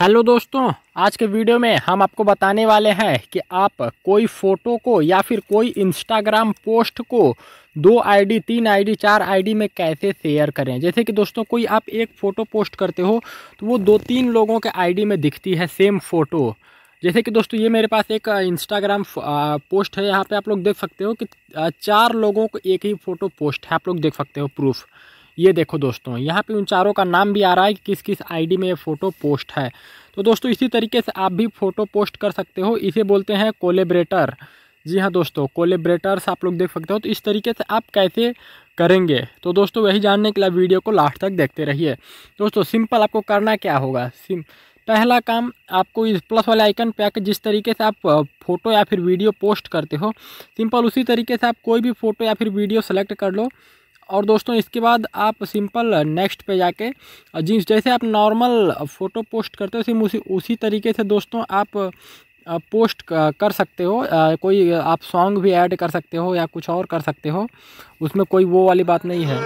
hello दोस्तों आज के वीडियो में हम आपको बताने वाले हैं कि आप कोई फ़ोटो को या फिर कोई इंस्टाग्राम पोस्ट को दो आईडी तीन आईडी चार आईडी में कैसे शेयर करें जैसे कि दोस्तों कोई आप एक फ़ोटो पोस्ट करते हो तो वो दो तीन लोगों के आईडी में दिखती है सेम फ़ोटो जैसे कि दोस्तों ये मेरे पास एक इंस्टाग्राम uh, पोस्ट uh, है यहाँ पर आप लोग देख सकते हो कि uh, चार लोगों को एक ही फ़ोटो पोस्ट है आप लोग देख सकते हो प्रूफ ये देखो दोस्तों यहाँ पे उन चारों का नाम भी आ रहा है कि किस किस आईडी में ये फ़ोटो पोस्ट है तो दोस्तों इसी तरीके से आप भी फ़ोटो पोस्ट कर सकते हो इसे बोलते हैं कोलेब्रेटर जी हाँ दोस्तों कोलेब्रेटर्स आप लोग देख सकते हो तो इस तरीके से आप कैसे करेंगे तो दोस्तों वही जानने के लिए वीडियो को लास्ट तक देखते रहिए दोस्तों सिंपल आपको करना क्या होगा सिम पहला काम आपको इस प्लस वाले आइकन पे आकर जिस तरीके से आप फ़ोटो या फिर वीडियो पोस्ट करते हो सिंपल उसी तरीके से आप कोई भी फ़ोटो या फिर वीडियो सेलेक्ट कर लो और दोस्तों इसके बाद आप सिंपल नेक्स्ट पे जाके जींस जैसे आप नॉर्मल फ़ोटो पोस्ट करते हो सिम उसी उसी तरीके से दोस्तों आप पोस्ट कर सकते हो कोई आप सॉन्ग भी ऐड कर सकते हो या कुछ और कर सकते हो उसमें कोई वो वाली बात नहीं है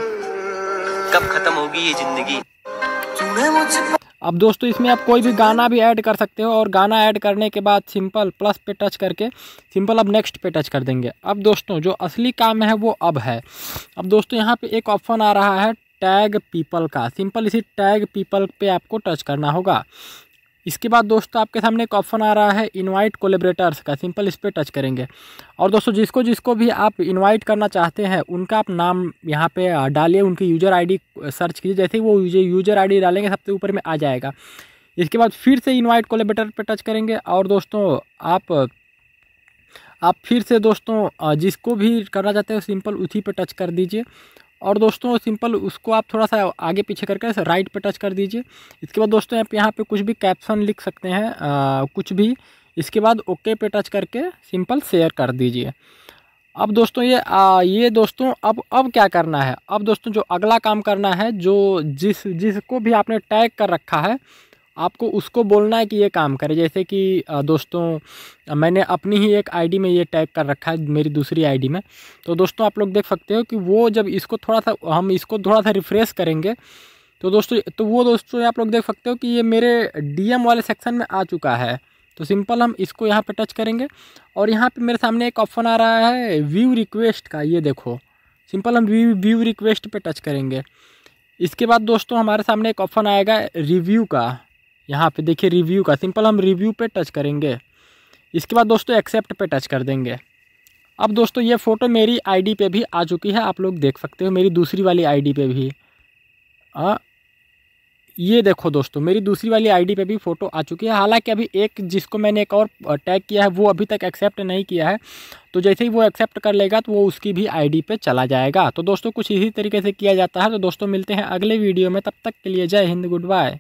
कब खत्म होगी ये ज़िंदगी अब दोस्तों इसमें आप कोई भी गाना भी ऐड कर सकते हो और गाना ऐड करने के बाद सिंपल प्लस पे टच करके सिंपल अब नेक्स्ट पे टच कर देंगे अब दोस्तों जो असली काम है वो अब है अब दोस्तों यहाँ पे एक ऑप्शन आ रहा है टैग पीपल का सिंपल इसी टैग पीपल पे आपको टच करना होगा इसके बाद दोस्तों आपके सामने एक ऑप्शन आ रहा है इनवाइट कोलेबरेटर्स का सिंपल इस पर टच करेंगे और दोस्तों जिसको जिसको भी आप इनवाइट करना चाहते हैं उनका आप नाम यहाँ पे डालिए उनकी यूज़र आईडी सर्च कीजिए जैसे ही वो यूज़र आईडी डालेंगे सबसे ऊपर में आ जाएगा इसके बाद फिर से इन्वाइट कोलेबरेटर पर टच करेंगे और दोस्तों आप आप फिर से दोस्तों जिसको भी करना चाहते हैं सिंपल उसी पर टच कर दीजिए और दोस्तों सिंपल उसको आप थोड़ा सा आगे पीछे करके राइट पे टच कर दीजिए इसके बाद दोस्तों आप यहाँ पे कुछ भी कैप्शन लिख सकते हैं आ, कुछ भी इसके बाद ओके पे टच करके सिंपल शेयर कर दीजिए अब दोस्तों ये आ, ये दोस्तों अब अब क्या करना है अब दोस्तों जो अगला काम करना है जो जिस जिसको भी आपने टैग कर रखा है आपको उसको बोलना है कि ये काम करे जैसे कि दोस्तों मैंने अपनी ही एक आईडी में ये टैग कर रखा है मेरी दूसरी आईडी में तो दोस्तों आप लोग देख सकते हो कि वो जब इसको थोड़ा सा हम इसको थोड़ा सा रिफ़्रेश करेंगे तो दोस्तों तो वो दोस्तों आप लोग देख सकते हो कि ये मेरे डी वाले सेक्शन में आ चुका है तो सिंपल हम इसको यहाँ पर टच करेंगे और यहाँ पर मेरे सामने एक ऑप्शन आ रहा है व्यू रिक्वेस्ट का ये देखो सिंपल हम व्यू व्यू रिक्वेस्ट पर टच करेंगे इसके बाद दोस्तों हमारे सामने एक ऑप्शन आएगा रिव्यू का यहाँ पे देखिए रिव्यू का सिंपल हम रिव्यू पे टच करेंगे इसके बाद दोस्तों एक्सेप्ट पे टच कर देंगे अब दोस्तों ये फ़ोटो मेरी आईडी पे भी आ चुकी है आप लोग देख सकते हो मेरी दूसरी वाली आईडी पे भी आ, ये देखो दोस्तों मेरी दूसरी वाली आईडी पे भी फ़ोटो आ चुकी है हालांकि अभी एक जिसको मैंने एक और टैग किया है वो अभी तक एक्सेप्ट नहीं किया है तो जैसे ही वो एक्सेप्ट कर लेगा तो वो उसकी भी आईडी पे चला जाएगा तो दोस्तों कुछ इसी तरीके से किया जाता है तो दोस्तों मिलते हैं अगले वीडियो में तब तक के लिए जय हिंद गुड बाय